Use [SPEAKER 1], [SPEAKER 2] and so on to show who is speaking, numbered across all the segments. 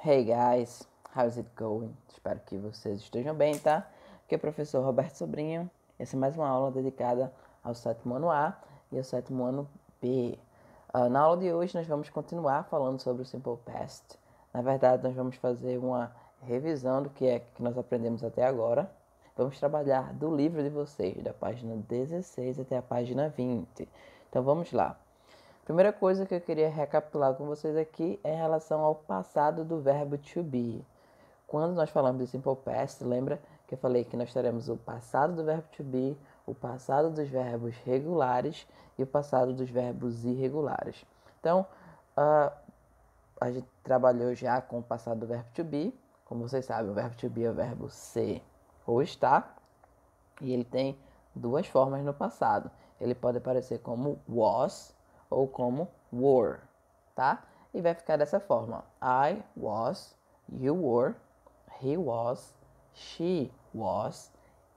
[SPEAKER 1] Hey guys, how's it going? Espero que vocês estejam bem, tá? Aqui é o professor Roberto Sobrinho. Essa é mais uma aula dedicada ao sétimo ano A e ao sétimo ano B. Uh, na aula de hoje nós vamos continuar falando sobre o Simple Past. Na verdade, nós vamos fazer uma revisão do que é que nós aprendemos até agora. Vamos trabalhar do livro de vocês, da página 16 até a página 20. Então vamos lá. Primeira coisa que eu queria recapitular com vocês aqui é em relação ao passado do verbo to be. Quando nós falamos de simple past, lembra que eu falei que nós teremos o passado do verbo to be, o passado dos verbos regulares e o passado dos verbos irregulares. Então, uh, a gente trabalhou já com o passado do verbo to be. Como vocês sabem, o verbo to be é o verbo ser ou estar. E ele tem duas formas no passado. Ele pode aparecer como was, ou como were, tá? E vai ficar dessa forma: I was, you were, he was, she was,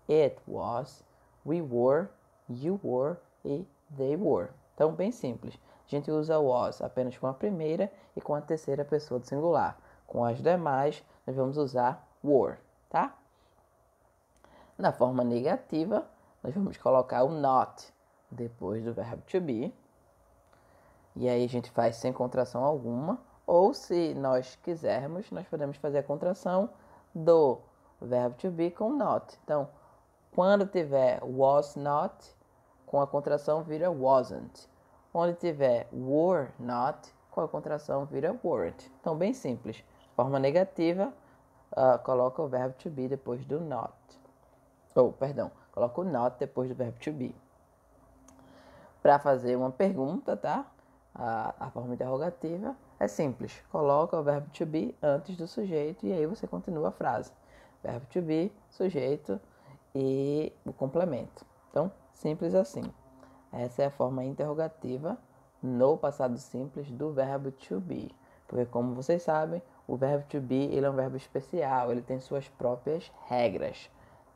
[SPEAKER 1] it was, we were, you were e they were. Então, bem simples. A gente usa was apenas com a primeira e com a terceira pessoa do singular. Com as demais, nós vamos usar were, tá? Na forma negativa, nós vamos colocar o not depois do verbo to be e aí a gente faz sem contração alguma. Ou se nós quisermos, nós podemos fazer a contração do verbo to be com not. Então, quando tiver was not, com a contração vira wasn't. Onde tiver were not, com a contração vira weren't. Então, bem simples. Forma negativa, uh, coloca o verbo to be depois do not. Ou, oh, perdão, coloca o not depois do verbo to be. Para fazer uma pergunta, tá? A, a forma interrogativa é simples. Coloca o verbo to be antes do sujeito e aí você continua a frase. Verbo to be, sujeito e o complemento. Então, simples assim. Essa é a forma interrogativa no passado simples do verbo to be. Porque como vocês sabem, o verbo to be ele é um verbo especial, ele tem suas próprias regras,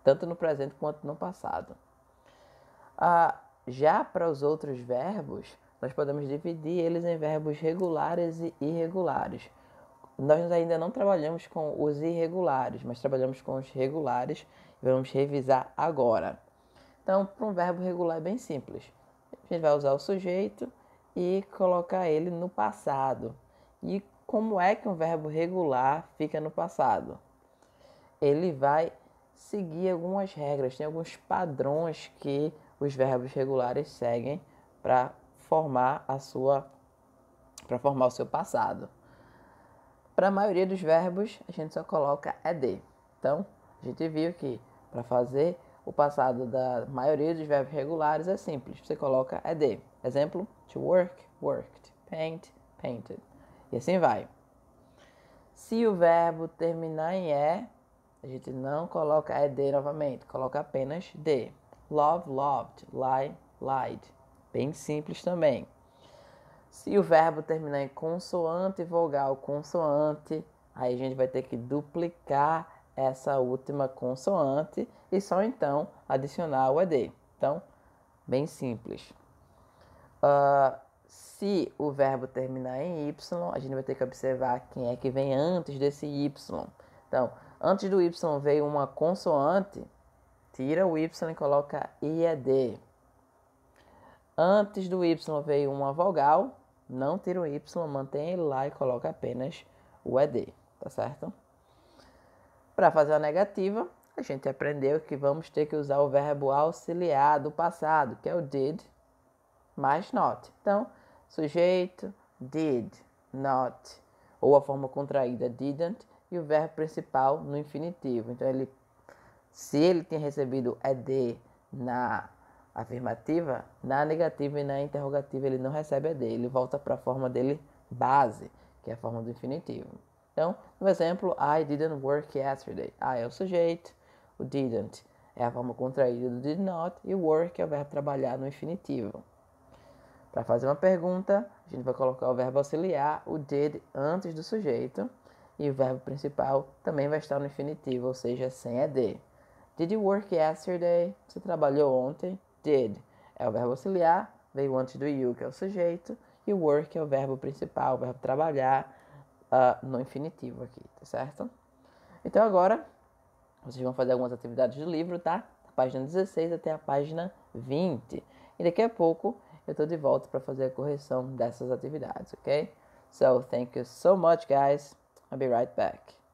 [SPEAKER 1] tanto no presente quanto no passado. Ah, já para os outros verbos, nós podemos dividir eles em verbos regulares e irregulares. Nós ainda não trabalhamos com os irregulares, mas trabalhamos com os regulares e vamos revisar agora. Então, para um verbo regular é bem simples. A gente vai usar o sujeito e colocar ele no passado. E como é que um verbo regular fica no passado? Ele vai seguir algumas regras, tem alguns padrões que os verbos regulares seguem para formar a sua para formar o seu passado. Para a maioria dos verbos, a gente só coloca ed. Então, a gente viu que para fazer o passado da maioria dos verbos regulares é simples. Você coloca ed. Exemplo: to work, worked, paint, painted. E assim vai. Se o verbo terminar em e, a gente não coloca ed novamente, coloca apenas -d. Love, loved, lie, lied. Bem simples também. Se o verbo terminar em consoante e vogal consoante, aí a gente vai ter que duplicar essa última consoante e só então adicionar o ED. Então, bem simples. Uh, se o verbo terminar em Y, a gente vai ter que observar quem é que vem antes desse Y. Então, antes do Y veio uma consoante, tira o Y e coloca IED. Antes do Y veio uma vogal, não tira o Y, mantém ele lá e coloca apenas o ED, tá certo? Para fazer a negativa, a gente aprendeu que vamos ter que usar o verbo auxiliar do passado, que é o did mais not. Então, sujeito did not, ou a forma contraída didn't, e o verbo principal no infinitivo. Então, ele, se ele tinha recebido ED na afirmativa, na negativa e na interrogativa ele não recebe a D, ele volta para a forma dele base, que é a forma do infinitivo. Então, no exemplo, I didn't work yesterday. I é o sujeito, o didn't é a forma contraída do did not e work é o verbo trabalhar no infinitivo. Para fazer uma pergunta, a gente vai colocar o verbo auxiliar, o did antes do sujeito e o verbo principal também vai estar no infinitivo, ou seja, sem ED. Did you work yesterday? Você trabalhou ontem? Did é o verbo auxiliar, veio antes do you, que é o sujeito, e o work é o verbo principal, o verbo trabalhar uh, no infinitivo aqui, tá certo? Então agora vocês vão fazer algumas atividades do livro, tá? Da página 16 até a página 20. E daqui a pouco eu tô de volta para fazer a correção dessas atividades, ok? So, thank you so much, guys. I'll be right back.